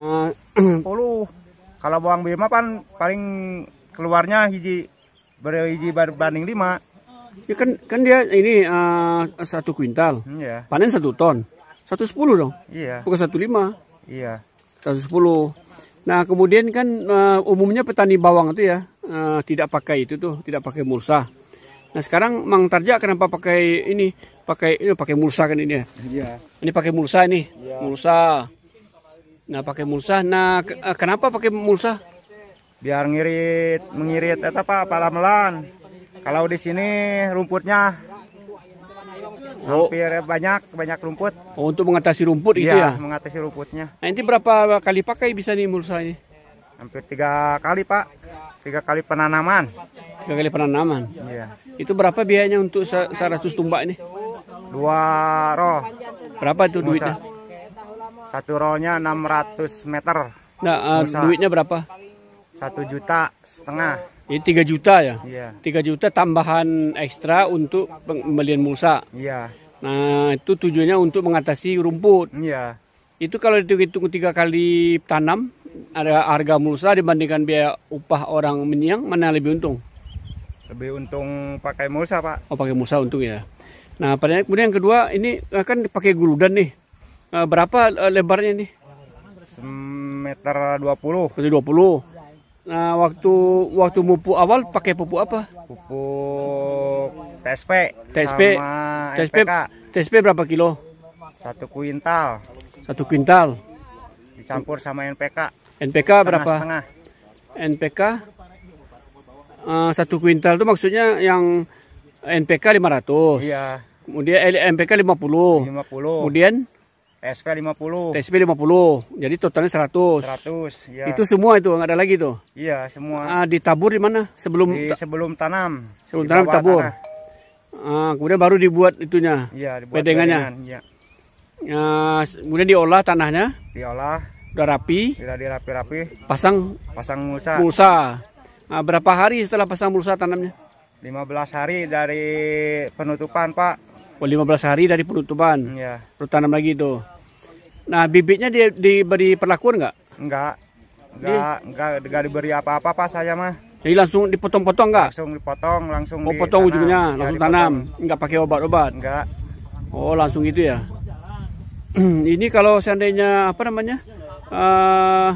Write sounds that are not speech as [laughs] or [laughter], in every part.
Oh. [clears throat] puluh kalau bawang bima pan paling keluarnya hiji berhiji berbanding lima ya kan kan dia ini uh, satu kuintal iya. panen satu ton satu sepuluh dong iya bukan satu lima iya satu sepuluh nah kemudian kan uh, umumnya petani bawang itu ya uh, tidak pakai itu tuh tidak pakai mulsa nah sekarang mang tarja kenapa pakai ini pakai ini pakai mulsa kan ini ya iya ini pakai mulsa ini iya. mulsa Nah pakai mulsa, Nah eh, kenapa pakai mulsa? Biar ngirit, mengirit Eh apa palamelan. Kalau di sini rumputnya oh. hampir banyak, banyak rumput. Oh, untuk mengatasi rumput ya, itu iya, ya? mengatasi rumputnya. nanti berapa kali pakai bisa nih mulsa ini? Hampir tiga kali pak, tiga kali penanaman. Tiga kali penanaman? Iya. Itu berapa biayanya untuk 100 tumbak ini? Dua roh. Berapa itu duitnya? Satu rollnya 600 meter. Nah, uh, duitnya berapa? Satu juta setengah. Ini tiga juta ya? Iya. Tiga juta tambahan ekstra untuk pembelian mulsa. Iya. Nah, itu tujuannya untuk mengatasi rumput. Iya. Itu kalau dihitung tiga kali tanam, ada harga mulsa dibandingkan biaya upah orang menyiang, mana lebih untung? Lebih untung pakai mulsa, Pak. Oh, pakai mulsa untung ya. Nah, pada kemudian yang kedua, ini kan pakai guludan nih. Uh, berapa eh, lebarnya nih? Meter 20. Meter 20. Nah, waktu waktu pupuk awal pakai pupuk apa? Pupuk TSP. TSP. TSP. TSP berapa kilo? Satu kuintal. Satu kuintal. Dicampur sama NPK. NPK berapa? Setengah. NPK uh, eh, satu kuintal itu maksudnya yang NPK 500. Iya. Kemudian puluh. 50. 50. Kemudian SP 50. TSP 50. Jadi totalnya 100. 100, ya. Itu semua itu, nggak ada lagi tuh. Iya, semua. Ah, ditabur di mana? Sebelum di, sebelum tanam. Sebelum tanam tabur. Ah, kemudian baru dibuat itunya. Iya, dibuat bedengannya. iya. Ya, kemudian diolah tanahnya. Diolah. Udah rapi. Udah dirapi-rapi. Pasang pasang mulsa. Mulsa. Nah, berapa hari setelah pasang mulsa tanamnya? 15 hari dari penutupan, Pak. Oh, 15 hari dari penutupan. Iya. tanam lagi itu. Nah, bibitnya di, diberi perlakuan nggak? Nggak, iya. nggak, nggak enggak diberi apa-apa Pak saya mah. Jadi langsung dipotong-potong nggak? Langsung dipotong, langsung Oh, potong ditanam. ujungnya, iya, langsung dipotong. tanam. nggak pakai obat-obat. Nggak. Oh, langsung gitu ya. [clears throat] Ini kalau seandainya apa namanya? Uh,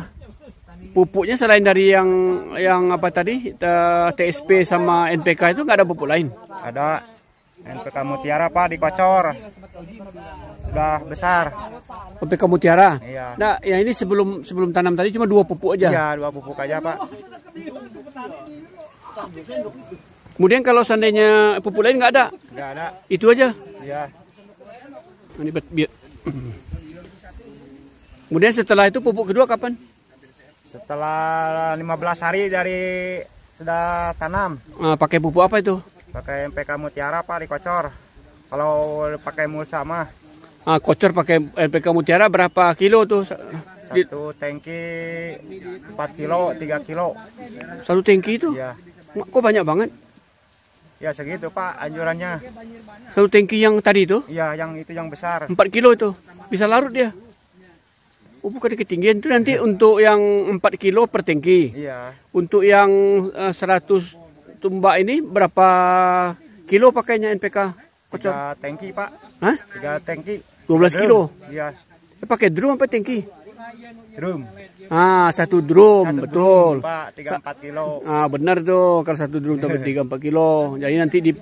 pupuknya selain dari yang yang apa tadi? Uh, eh, TSP sama NPK itu nggak ada pupuk lain? Ada NPK Mutiara Pak dikocor. Sudah besar. NPK oh, Mutiara. Iya. Nah, ya ini sebelum sebelum tanam tadi cuma dua pupuk aja. Iya, dua pupuk aja, Pak. Kemudian kalau seandainya pupuk lain nggak ada? Nggak ada. Itu aja? Iya. Ini bet biar. Kemudian setelah itu pupuk kedua kapan? Setelah 15 hari dari sudah tanam. Nah, pakai pupuk apa itu? pakai MPK Mutiara Pak dikocor kalau pakai mulsa mah ah kocor pakai MPK Mutiara berapa kilo tuh satu tangki 4 kilo 3 kilo satu tangki itu ya kok banyak banget ya segitu Pak anjurannya satu tangki yang tadi itu ya yang itu yang besar 4 kilo itu bisa larut dia Oh, bukan ketinggian itu nanti ya. untuk yang 4 kilo per tangki. Iya. Untuk yang uh, eh, 100 tumba ini berapa kilo pakainya NPK? Kocok. Tiga tangki pak. Hah? Tiga tangki. 12 belas kilo? Iya. Eh, pakai drum apa tangki? Drum. Ah, satu drum, satu betul. Drum, pak, tiga empat kilo. Ah, benar tuh. Kalau satu drum tambah [laughs] tiga empat kilo. Jadi nanti di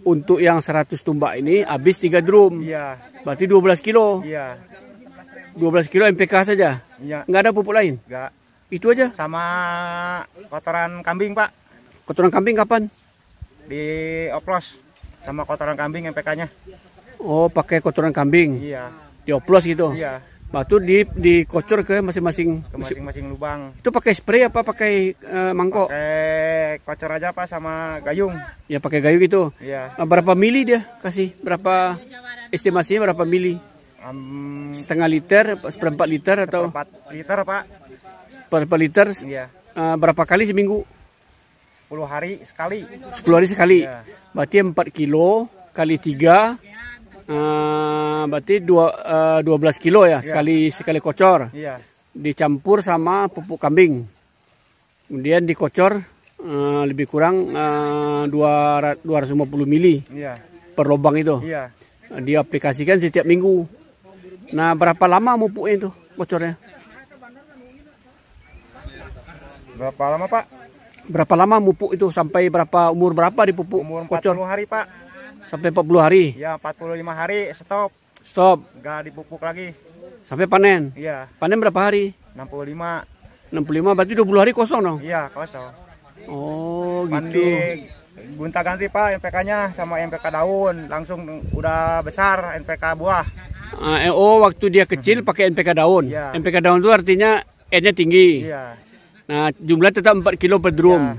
untuk yang 100 tumbak ini habis tiga drum. Iya. Berarti 12 kilo. Iya. 12 kilo npk saja. Iya. Enggak ada pupuk lain? Enggak. Itu aja. Sama kotoran kambing, Pak. Kotoran kambing kapan? Di oplos sama kotoran kambing MPK-nya. Oh, pakai kotoran kambing. Iya. Di oplos gitu. Iya. Batu di dikocor ke masing-masing masing-masing lubang. Itu pakai spray apa pakai uh, mangkok? Eh, kocor aja pak sama gayung. Ya pakai gayung itu. Iya. Ah, berapa mili dia kasih? Berapa estimasinya berapa mili? Um, setengah liter, seperempat liter atau? Seperempat liter pak. Seperempat liter. Iya. Uh, berapa kali seminggu? 10 hari sekali. 10 hari sekali. Ya. Berarti 4 kilo kali 3 Uh, eh, berarti dua, uh, eh, 12 kilo ya, ya. sekali sekali kocor. Iya. Dicampur sama pupuk kambing. Kemudian dikocor uh, lebih kurang uh, 250 mili iya. per lubang itu. Iya. diaplikasikan setiap minggu. Nah, berapa lama pupuknya itu kocornya? Berapa lama, Pak? Berapa lama mupuk itu sampai berapa umur berapa dipupuk? Umur 40 kocor? hari, Pak. Sampai 40 hari? Ya, 45 hari stop. Stop. Gak dipupuk lagi. Sampai panen? Iya. Panen berapa hari? 65. 65 berarti 20 hari kosong dong? Iya, kosong. Oh, Pandi, gitu. Gunta ganti, Pak, NPK-nya sama MPK daun. Langsung udah besar MPK buah. Uh, oh, waktu dia kecil pakai NPK daun. Ya. NPK daun itu artinya N-nya tinggi. Iya. Nah, jumlah tetap 4 kilo per drum.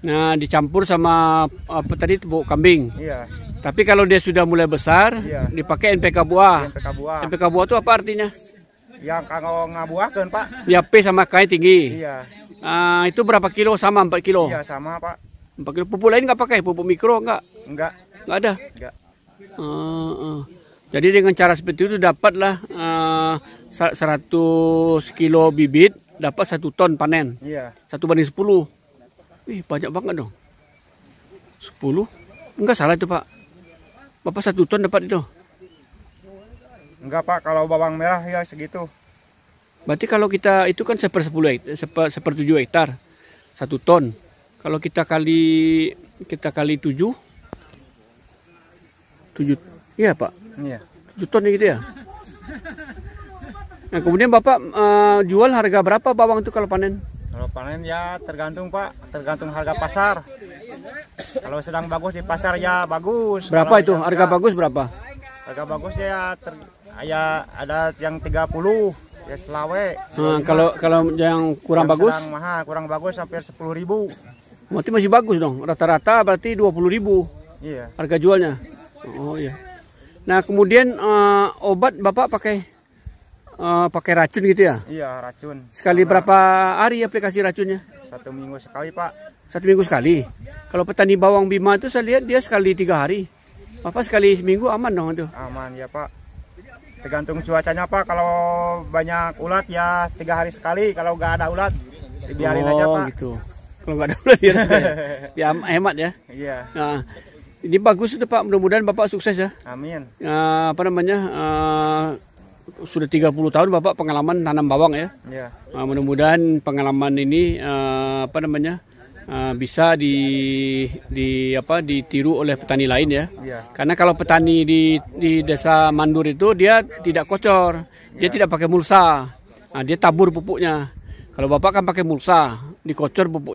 Ya. Nah, dicampur sama apa tadi tepuk kambing. Iya. Tapi kalau dia sudah mulai besar, ya. dipakai NPK buah. Iya, NPK buah. NPK buah itu apa artinya? Yang kalau ngabuahkan, Pak. Ya, P sama K tinggi. Iya. Nah, itu berapa kilo? Sama 4 kilo. Iya, sama, Pak. 4 kilo. Pupuk lain nggak pakai? Pupuk mikro nggak? Nggak. Nggak ada? Nggak. Uh, uh. Jadi dengan cara seperti itu dapatlah uh, ah, 100 kilo bibit dapat satu ton panen. Iya. Satu banding sepuluh. Wih banyak banget dong. Sepuluh? Enggak salah itu pak. Bapak satu ton dapat itu? Enggak pak, kalau bawang merah ya segitu. Berarti kalau kita itu kan seper sepuluh seper, seper tujuh hektar satu ton. Kalau kita kali kita kali tujuh tujuh iya pak. Iya. Tujuh ton gitu ya. Nah kemudian bapak uh, jual harga berapa bawang itu kalau panen? Kalau panen ya tergantung pak, tergantung harga pasar. Kalau sedang bagus di pasar ya bagus. Berapa kalau itu? Harga, harga bagus berapa? Harga bagus ya ter, ya ada yang 30 ya selawe. Nah, kalau kalau yang kurang yang bagus? Sedang mahal, kurang bagus hampir sepuluh ribu. Berarti masih bagus dong. Rata-rata berarti 20 ribu. Iya. Harga jualnya. Oh iya. Nah kemudian uh, obat bapak pakai? uh, pakai racun gitu ya? Iya, racun. Sekali Karena berapa hari aplikasi racunnya? Satu minggu sekali, Pak. Satu minggu sekali? Kalau petani bawang bima itu saya lihat dia sekali tiga hari. Apa sekali seminggu aman dong itu? Aman ya, Pak. Tergantung cuacanya, Pak. Kalau banyak ulat ya tiga hari sekali. Kalau nggak ada ulat, dibiarin oh, aja, Pak. gitu. Kalau nggak ada ulat ya, [laughs] ya hemat ya? Iya. Nah, ini bagus itu Pak, mudah-mudahan Bapak sukses ya. Amin. Uh, apa namanya? Uh, sudah 30 tahun Bapak pengalaman tanam bawang ya. ya. Uh, mudah-mudahan pengalaman ini uh, apa namanya? Uh, bisa di di apa ditiru oleh petani lain ya. ya. Karena kalau petani di di desa Mandur itu dia tidak kocor, dia iya. tidak pakai mulsa. Nah, dia tabur pupuknya. Kalau Bapak kan pakai mulsa, dikocor pupuk